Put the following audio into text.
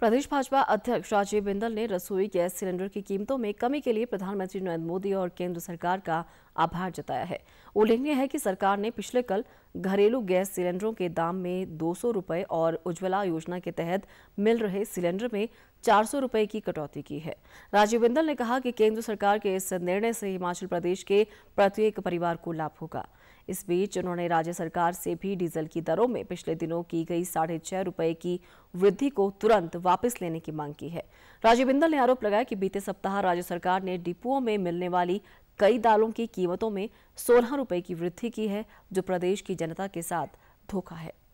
प्रदेश भाजपा अध्यक्ष राजीव बिंदल ने रसोई गैस सिलेंडर की कीमतों में कमी के लिए प्रधानमंत्री नरेंद्र मोदी और केंद्र सरकार का आभार जताया है उल्लेखनीय है कि सरकार ने पिछले कल घरेलू गैस सिलेंडरों के दाम में दो सौ और उज्ज्वला योजना के तहत मिल रहे सिलेंडर में चार सौ की कटौती की है राजीव बिंदल ने कहा कि केंद्र सरकार के इस निर्णय से हिमाचल प्रदेश के प्रत्येक परिवार को लाभ होगा इस बीच उन्होंने राज्य सरकार से भी डीजल की दरों में पिछले दिनों की गई साढ़े छह रुपये की वृद्धि को तुरंत वापस लेने की मांग की है राजीव बिंदल ने आरोप लगाया कि बीते सप्ताह राज्य सरकार ने डिपुओं में मिलने वाली कई दालों की कीमतों में सोलह रुपए की वृद्धि की है जो प्रदेश की जनता के साथ धोखा है